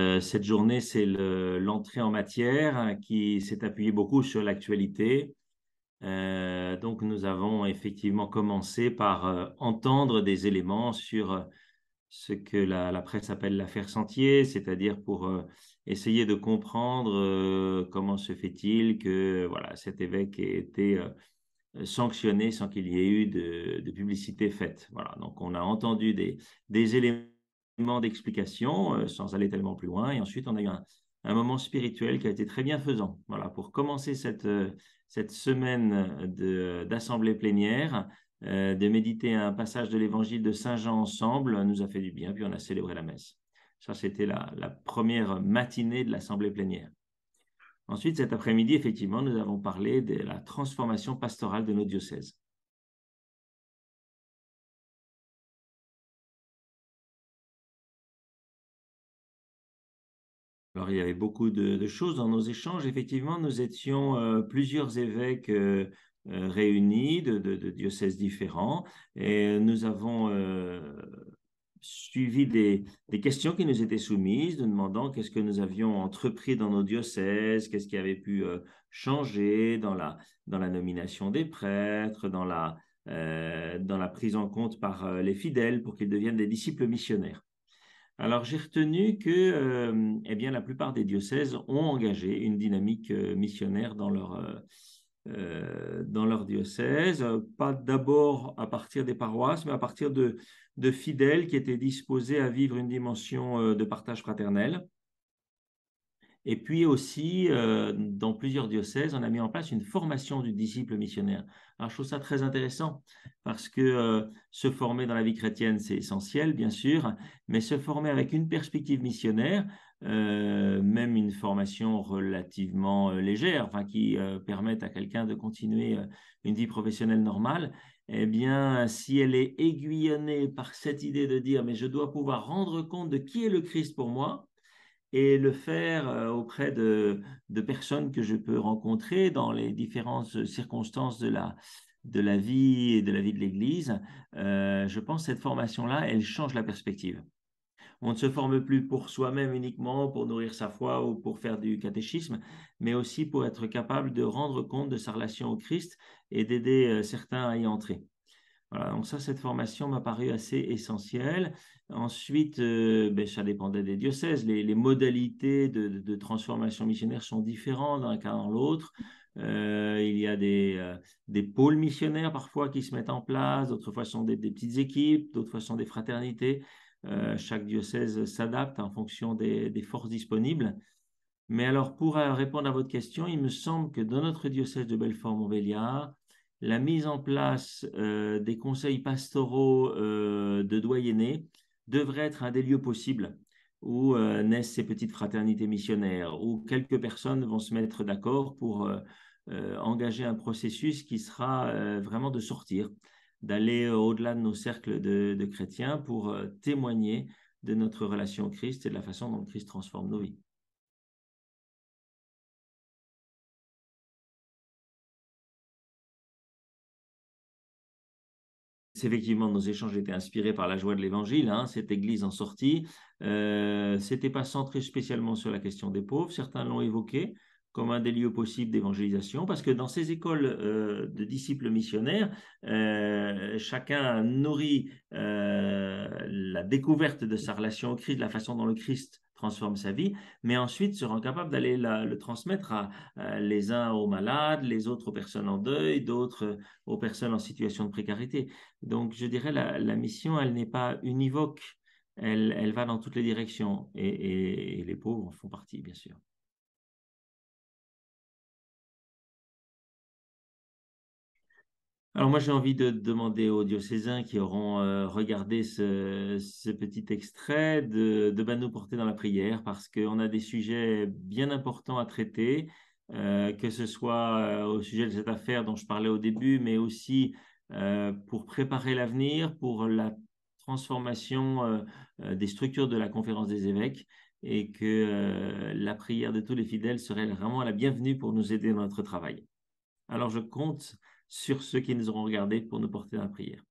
Euh, cette journée, c'est l'entrée en matière qui s'est appuyée beaucoup sur l'actualité. Euh, donc, nous avons effectivement commencé par euh, entendre des éléments sur ce que la, presse appelle l'affaire Sentier, c'est-à-dire pour essayer de comprendre comment se fait-il que voilà, cet évêque ait été sanctionné sans qu'il y ait eu de, publicité faite. Voilà, donc on a entendu des éléments d'explication, euh, sans aller tellement plus loin. Et ensuite, on a eu un, moment spirituel qui a été très bienfaisant. Voilà, pour commencer cette, euh, cette semaine d'assemblée plénière, euh, de méditer un passage de l'évangile de Saint Jean ensemble nous a fait du bien, puis on a célébré la messe. Ça, c'était la, la, première matinée de l'assemblée plénière. Ensuite, cet après-midi, effectivement, nous avons parlé de la transformation pastorale de nos diocèses. Alors, il y avait beaucoup de, choses dans nos échanges. Effectivement, nous étions euh, plusieurs évêques euh, euh, réunis de, diocèses différents et nous avons suivi des, des, questions qui nous étaient soumises, nous demandant qu'est-ce que nous avions entrepris dans nos diocèses, qu'est-ce qui avait pu changer dans la, dans la nomination des prêtres, dans la, dans la prise en compte par les fidèles pour qu'ils deviennent des disciples missionnaires. Alors, j'ai retenu que euh, eh la plupart des diocèses ont engagé une dynamique euh, missionnaire euh, dans leur, diocèse, pas d'abord à partir des paroisses, mais à partir de, fidèles qui étaient disposés à vivre une dimension de partage fraternel. Et puis aussi, euh, dans plusieurs diocèses, on a mis en place une formation du disciple missionnaire. Alors, je trouve ça très intéressant parce que euh, se former dans la vie chrétienne, c'est essentiel, bien sûr, mais se former avec une perspective missionnaire, euh, même une formation relativement légère, qui permette à quelqu'un de continuer une vie professionnelle normale, eh bien, si elle est aiguillonnée par cette idée de dire, mais je dois pouvoir rendre compte de qui est le Christ pour moi, et le faire euh, auprès de, personnes que je peux rencontrer dans les différentes circonstances de la, vie et de la vie de l'Église, euh, je pense que cette formation-là, elle change la perspective. On ne se forme plus pour soi-même uniquement, pour nourrir sa foi ou pour faire du catéchisme, mais aussi pour être capable de rendre compte de sa relation au Christ et d'aider euh, certains à y entrer donc ça, cette formation m'a paru assez essentielle. Ensuite, euh, ben, ça dépendait des diocèses. Les, modalités de, transformation missionnaire sont différentes d'un cas dans l'autre. Euh, il y a euh, des, pôles missionnaires parfois qui se mettent en place, d'autres fois sont des, petites équipes, d'autres fois sont des fraternités. chaque diocèse s'adapte en fonction des, des, forces disponibles. Mais alors, pour répondre à votre question, il me semble que dans notre diocèse de Belfort-Montbéliard, la mise en place euh, des conseils pastoraux euh, de doyennés devrait être un des lieux possibles où euh, naissent ces petites fraternités missionnaires, où quelques personnes vont se mettre d'accord pour engager un processus qui sera vraiment de sortir, d'aller au-delà de nos cercles de, de chrétiens pour témoigner de notre relation au Christ et de la façon dont le Christ transforme nos vies. effectivement, nos échanges étaient inspirés par la joie de l'Évangile. Hein, cette Église en sortie, euh, c'était pas centré spécialement sur la question des pauvres. Certains l'ont évoqué comme un des lieux possibles d'évangélisation, parce que dans ces écoles euh, de disciples missionnaires, euh, chacun nourrit euh, la découverte de sa relation au Christ, de la façon dont le Christ transforme sa vie, mais ensuite seront capable d'aller le transmettre à, les uns aux malades, les autres aux personnes en deuil, d'autres euh, aux personnes en situation de précarité. Donc je dirais la, la mission, elle n'est pas univoque, elle, va dans toutes les directions et, et les pauvres en font partie, bien sûr. Alors moi j'ai envie de demander aux diocésains qui auront euh, regardé ce, petit extrait de, de nous porter dans la prière parce qu'on a des sujets bien importants à traiter, euh, que ce soit euh, au sujet de cette affaire dont je parlais au début, mais aussi pour préparer l'avenir, pour la transformation des structures de la conférence des évêques et que la prière de tous les fidèles serait vraiment la bienvenue pour nous aider dans notre travail. Alors je compte sur ceux qui nous auront regardés pour nous porter la prière.